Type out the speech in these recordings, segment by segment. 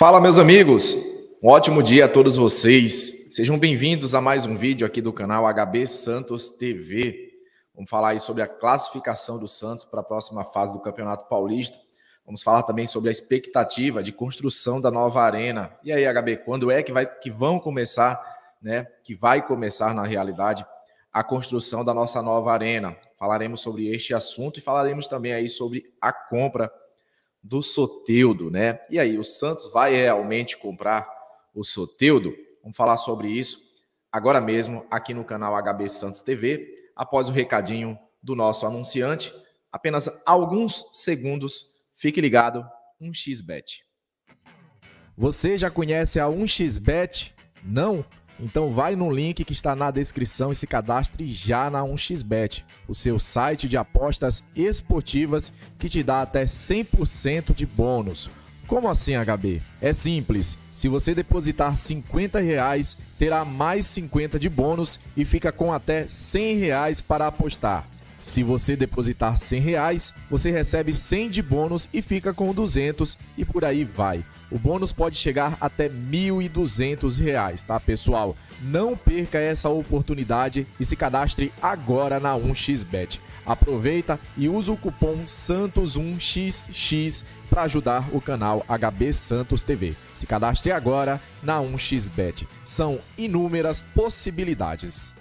Fala, meus amigos. Um ótimo dia a todos vocês. Sejam bem-vindos a mais um vídeo aqui do canal HB Santos TV. Vamos falar aí sobre a classificação do Santos para a próxima fase do Campeonato Paulista. Vamos falar também sobre a expectativa de construção da nova arena. E aí, HB, quando é que vai que vão começar, né? Que vai começar na realidade a construção da nossa nova arena. Falaremos sobre este assunto e falaremos também aí sobre a compra do Soteudo, né? E aí, o Santos vai realmente comprar o Soteudo? Vamos falar sobre isso agora mesmo aqui no canal HB Santos TV, após o recadinho do nosso anunciante. Apenas alguns segundos. Fique ligado, 1xBet. Você já conhece a 1xBet? Não? Então vai no link que está na descrição e se cadastre já na 1xBet, o seu site de apostas esportivas que te dá até 100% de bônus. Como assim, HB? É simples. Se você depositar 50 reais, terá mais 50 de bônus e fica com até 100 reais para apostar. Se você depositar 100 reais, você recebe 100 de bônus e fica com 200 e por aí vai. O bônus pode chegar até 1.200 reais, tá pessoal? Não perca essa oportunidade e se cadastre agora na 1xBet. Aproveita e usa o cupom SANTOS1XX para ajudar o canal HB Santos TV. Se cadastre agora na 1xBet. São inúmeras possibilidades.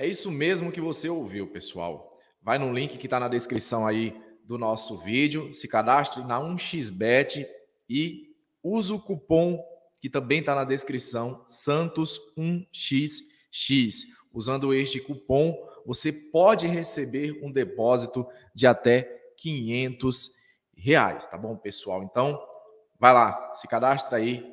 É isso mesmo que você ouviu, pessoal. Vai no link que está na descrição aí do nosso vídeo, se cadastre na 1xbet e use o cupom que também está na descrição, Santos1xx. Usando este cupom, você pode receber um depósito de até 500 reais, tá bom, pessoal? Então, vai lá, se cadastra aí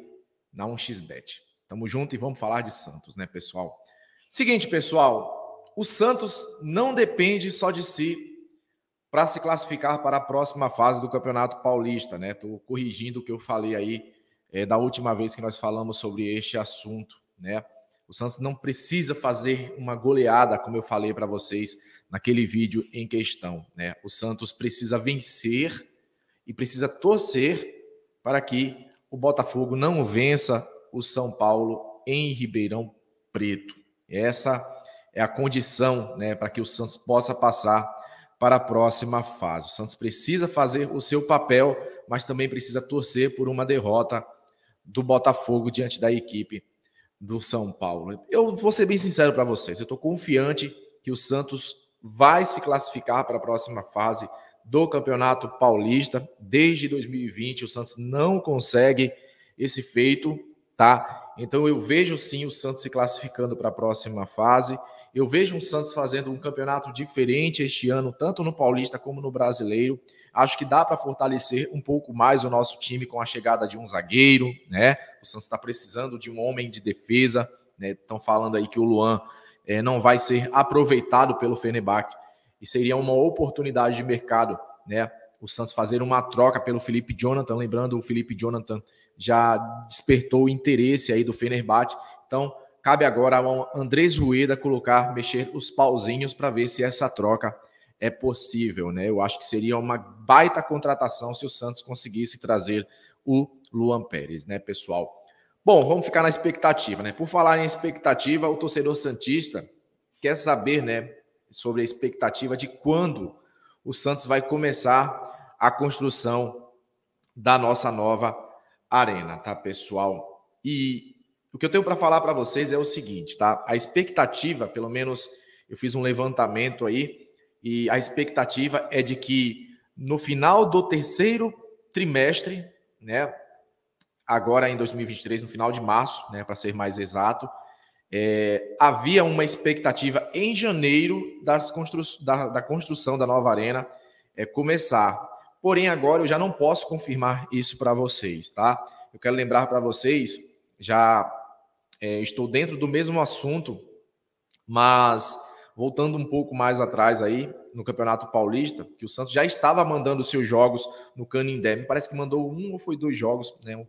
na 1xbet. Tamo junto e vamos falar de Santos, né, pessoal? Seguinte, pessoal, o Santos não depende só de si para se classificar para a próxima fase do Campeonato Paulista, né? Estou corrigindo o que eu falei aí é, da última vez que nós falamos sobre este assunto, né? O Santos não precisa fazer uma goleada, como eu falei para vocês naquele vídeo em questão, né? O Santos precisa vencer e precisa torcer para que o Botafogo não vença o São Paulo em Ribeirão Preto. Essa é a condição né, para que o Santos possa passar para a próxima fase. O Santos precisa fazer o seu papel, mas também precisa torcer por uma derrota do Botafogo diante da equipe do São Paulo. Eu vou ser bem sincero para vocês, eu estou confiante que o Santos vai se classificar para a próxima fase do Campeonato Paulista. Desde 2020, o Santos não consegue esse feito, tá? Então eu vejo sim o Santos se classificando para a próxima fase eu vejo o Santos fazendo um campeonato diferente este ano, tanto no Paulista como no Brasileiro. Acho que dá para fortalecer um pouco mais o nosso time com a chegada de um zagueiro, né? O Santos está precisando de um homem de defesa, né? Estão falando aí que o Luan é, não vai ser aproveitado pelo Fenerbahçe e seria uma oportunidade de mercado, né? O Santos fazer uma troca pelo Felipe Jonathan, lembrando o Felipe Jonathan já despertou o interesse aí do Fenerbahçe. Então, Cabe agora ao Andrés Rueda colocar, mexer os pauzinhos para ver se essa troca é possível, né? Eu acho que seria uma baita contratação se o Santos conseguisse trazer o Luan Pérez, né, pessoal? Bom, vamos ficar na expectativa, né? Por falar em expectativa, o torcedor santista quer saber, né, sobre a expectativa de quando o Santos vai começar a construção da nossa nova arena, tá, pessoal? E o que eu tenho para falar para vocês é o seguinte, tá? A expectativa, pelo menos eu fiz um levantamento aí, e a expectativa é de que no final do terceiro trimestre, né? Agora em 2023, no final de março, né, para ser mais exato, é, havia uma expectativa em janeiro das constru da, da construção da nova arena é, começar. Porém, agora eu já não posso confirmar isso para vocês, tá? Eu quero lembrar para vocês, já é, estou dentro do mesmo assunto, mas voltando um pouco mais atrás aí, no Campeonato Paulista, que o Santos já estava mandando seus jogos no Canindé. Me parece que mandou um ou foi dois jogos né,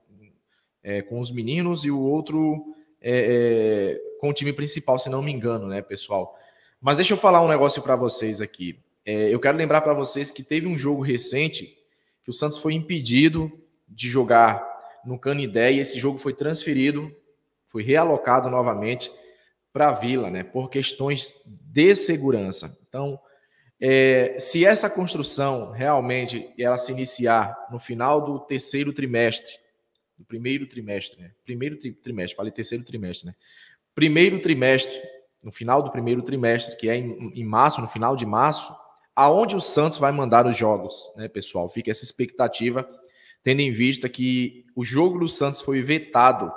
é, com os meninos e o outro é, é, com o time principal, se não me engano, né, pessoal? Mas deixa eu falar um negócio para vocês aqui. É, eu quero lembrar para vocês que teve um jogo recente que o Santos foi impedido de jogar no Canindé e esse jogo foi transferido foi realocado novamente para a vila, né, por questões de segurança. Então, é, se essa construção realmente ela se iniciar no final do terceiro trimestre, do primeiro trimestre, né? primeiro tri trimestre, falei terceiro trimestre, né? Primeiro trimestre, no final do primeiro trimestre, que é em, em março, no final de março, aonde o Santos vai mandar os jogos, né, pessoal? Fica essa expectativa, tendo em vista que o jogo do Santos foi vetado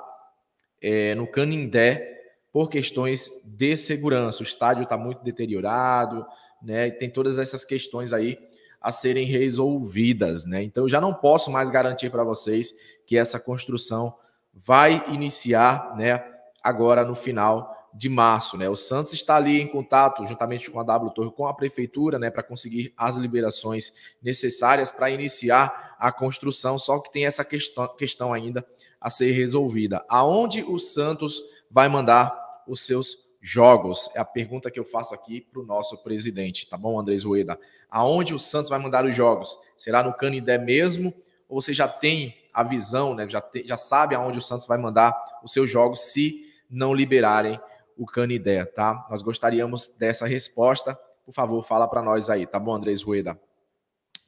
é, no Canindé por questões de segurança. O estádio está muito deteriorado, né? E tem todas essas questões aí a serem resolvidas, né? Então eu já não posso mais garantir para vocês que essa construção vai iniciar, né? Agora no final de março, né? O Santos está ali em contato, juntamente com a W Torre, com a prefeitura, né, para conseguir as liberações necessárias para iniciar a construção. Só que tem essa questão, questão ainda a ser resolvida. Aonde o Santos vai mandar os seus jogos? É a pergunta que eu faço aqui para o nosso presidente, tá bom, Andrés Rueda? Aonde o Santos vai mandar os jogos? Será no Canindé mesmo? Ou você já tem a visão, né? Já, te, já sabe aonde o Santos vai mandar os seus jogos se não liberarem o Canidé, tá? Nós gostaríamos dessa resposta. Por favor, fala para nós aí, tá bom, Andrés Rueda?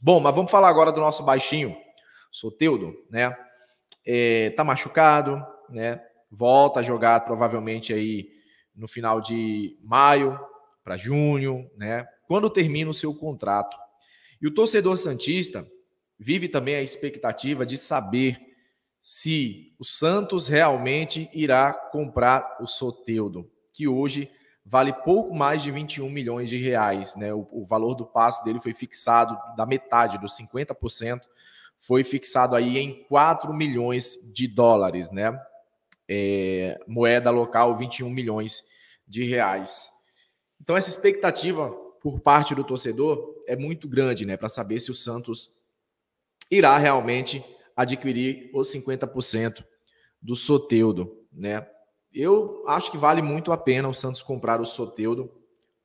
Bom, mas vamos falar agora do nosso baixinho, Soteudo, né? É, tá machucado, né? Volta a jogar provavelmente aí no final de maio para junho, né? Quando termina o seu contrato. E o torcedor santista vive também a expectativa de saber se o Santos realmente irá comprar o Soteudo que hoje vale pouco mais de 21 milhões de reais. Né? O, o valor do passe dele foi fixado da metade, dos 50%, foi fixado aí em 4 milhões de dólares, né? É, moeda local, 21 milhões de reais. Então, essa expectativa por parte do torcedor é muito grande, né? Para saber se o Santos irá realmente adquirir os 50% do Soteudo, né? Eu acho que vale muito a pena o Santos comprar o Soteudo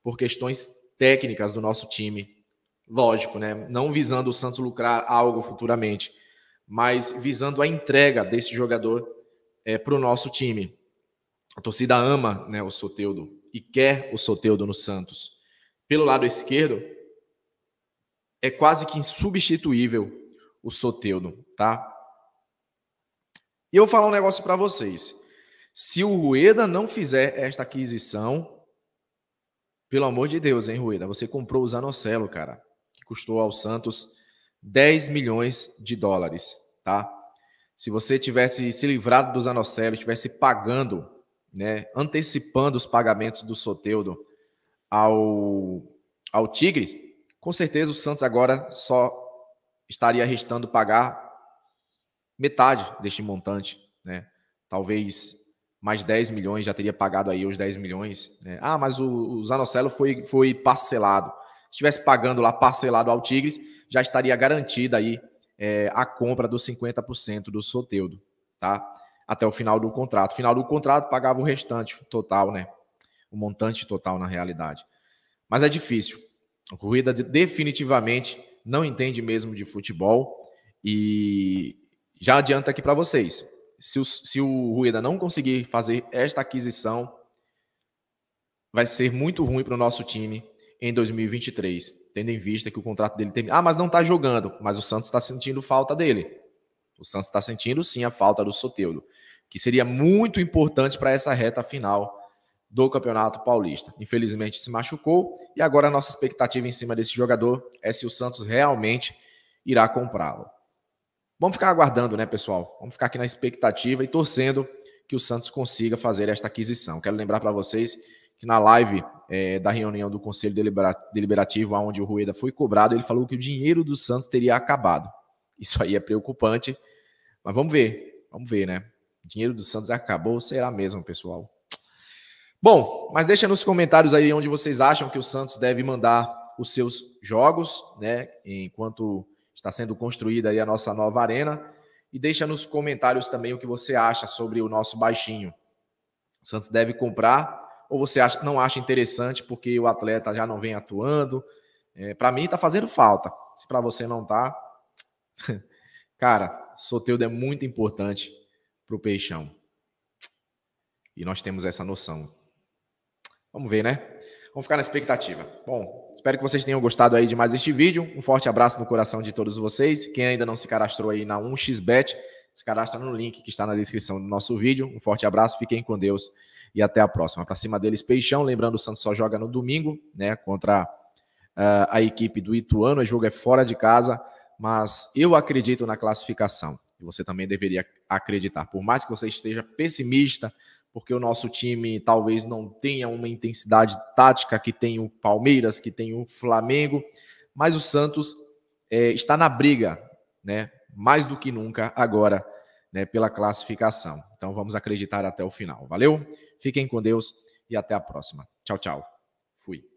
por questões técnicas do nosso time. Lógico, né? Não visando o Santos lucrar algo futuramente, mas visando a entrega desse jogador é, para o nosso time. A torcida ama né, o Soteudo e quer o Soteudo no Santos. Pelo lado esquerdo, é quase que insubstituível o Soteudo, tá? E eu vou falar um negócio para vocês. Se o Rueda não fizer esta aquisição, pelo amor de Deus, hein, Rueda? Você comprou o Zanocelo, cara, que custou ao Santos 10 milhões de dólares, tá? Se você tivesse se livrado do Zanocelo, estivesse pagando, né, antecipando os pagamentos do Soteudo ao, ao Tigres, com certeza o Santos agora só estaria restando pagar metade deste montante, né? Talvez mais 10 milhões, já teria pagado aí os 10 milhões. Né? Ah, mas o, o Zanocelo foi, foi parcelado. Se estivesse pagando lá parcelado ao Tigres, já estaria garantida aí é, a compra dos 50% do Soteudo, tá? Até o final do contrato. Final do contrato pagava o restante total, né? O montante total na realidade. Mas é difícil. O Corrida definitivamente não entende mesmo de futebol e já adianta aqui para vocês se o, se o Rueda não conseguir fazer esta aquisição, vai ser muito ruim para o nosso time em 2023, tendo em vista que o contrato dele termina. Ah, mas não está jogando, mas o Santos está sentindo falta dele. O Santos está sentindo sim a falta do Soteudo, que seria muito importante para essa reta final do Campeonato Paulista. Infelizmente se machucou e agora a nossa expectativa em cima desse jogador é se o Santos realmente irá comprá-lo. Vamos ficar aguardando, né, pessoal? Vamos ficar aqui na expectativa e torcendo que o Santos consiga fazer esta aquisição. Quero lembrar para vocês que na live é, da reunião do Conselho Deliberativo, onde o Rueda foi cobrado, ele falou que o dinheiro do Santos teria acabado. Isso aí é preocupante, mas vamos ver, vamos ver, né? O dinheiro do Santos acabou, será mesmo, pessoal? Bom, mas deixa nos comentários aí onde vocês acham que o Santos deve mandar os seus jogos, né? Enquanto Está sendo construída aí a nossa nova arena. E deixa nos comentários também o que você acha sobre o nosso baixinho. O Santos deve comprar ou você acha, não acha interessante porque o atleta já não vem atuando? É, para mim está fazendo falta. Se para você não tá, cara, Soteudo é muito importante para o Peixão. E nós temos essa noção. Vamos ver, né? Vamos ficar na expectativa. Bom, espero que vocês tenham gostado aí de mais este vídeo. Um forte abraço no coração de todos vocês. Quem ainda não se cadastrou aí na 1xBet, se cadastra no link que está na descrição do nosso vídeo. Um forte abraço, fiquem com Deus e até a próxima. Para cima deles, Peixão. Lembrando, o Santos só joga no domingo, né? Contra uh, a equipe do Ituano. O jogo é fora de casa, mas eu acredito na classificação. E você também deveria acreditar. Por mais que você esteja pessimista, porque o nosso time talvez não tenha uma intensidade tática que tem o Palmeiras, que tem o Flamengo, mas o Santos é, está na briga, né? Mais do que nunca agora, né? Pela classificação. Então vamos acreditar até o final. Valeu? Fiquem com Deus e até a próxima. Tchau, tchau. Fui.